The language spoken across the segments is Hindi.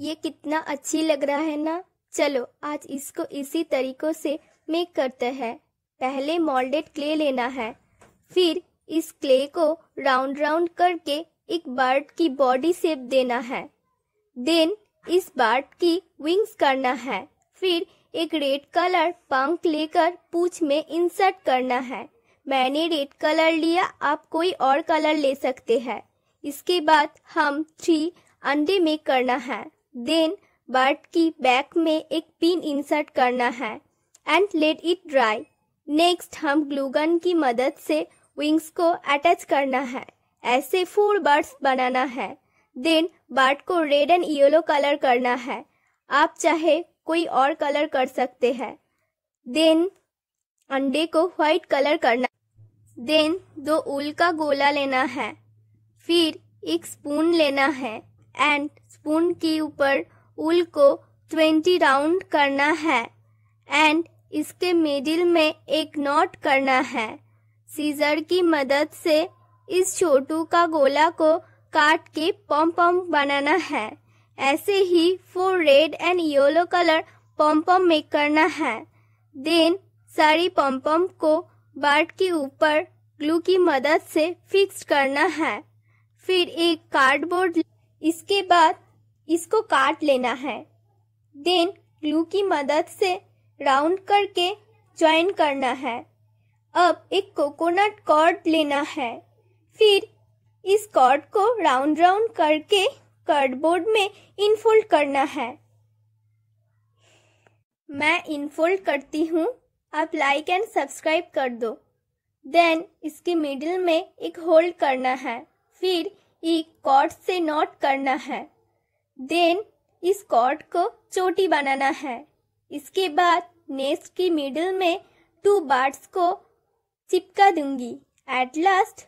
ये कितना अच्छी लग रहा है ना चलो आज इसको इसी तरीकों से मेक करते हैं पहले मोल्डेड क्ले लेना है फिर इस क्ले को राउंड राउंड करके एक बर्ड की बॉडी शेप देना है देन इस बर्ड की विंग्स करना है फिर एक रेड कलर पंख लेकर पूछ में इंसर्ट करना है मैंने रेड कलर लिया आप कोई और कलर ले सकते हैं इसके बाद हम थ्री अंडे मेक करना है देन बर्ड की बैक में एक पिन इंसर्ट करना है and let it dry next हम ग्लूगन की मदद से विंग्स को अटैच करना है ऐसे फोर बर्ड्स बनाना है देन बर्ड को रेड एंड येलो कलर करना है आप चाहे कोई और कलर कर सकते हैं देन अंडे को व्हाइट कलर करना देन दो उल का गोला लेना है फिर एक स्पून लेना है एंड स्पून के ऊपर उल को ट्वेंटी राउंड करना है एंड इसके मिडिल में एक नॉट करना है सीजर की मदद से इस छोटू का गोला को काट के पम पम बनाना है ऐसे ही four red and yellow colour pom pom make करना है देन सारी पम पम को बाट के ऊपर ग्लू की मदद से फिक्स करना है फिर एक कार्डबोर्ड इसके बाद इसको काट लेना है देन ग्लू की मदद से राउंड करके ज्वाइन करना है अब एक कोकोनट कॉर्ड लेना है फिर इस कॉर्ड को राउंड राउंड करके कार्डबोर्ड में इनफोल्ड करना है मैं इनफोल्ड करती हूँ आप लाइक एंड सब्सक्राइब कर दो देन इसके मिडिल में एक होल्ड करना है फिर एक कॉर्ड से नॉट करना है देन इस कॉर्ड को चोटी बनाना है इसके बाद नेस्ट की मिडिल में टू बार्ड्स को चिपका दूंगी एट लास्ट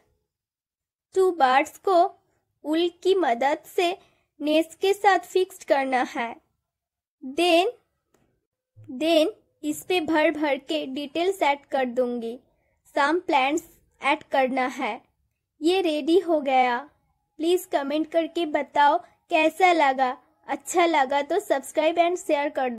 टू बार्ड्स को उल की मदद से नेस्ट के साथ फिक्स्ड करना है देन देन इस पे भर भर के डिटेल्स ऐड कर दूंगी सम प्लांट्स ऐड करना है ये रेडी हो गया प्लीज कमेंट करके बताओ कैसा लगा अच्छा लगा तो सब्सक्राइब एंड शेयर कर दो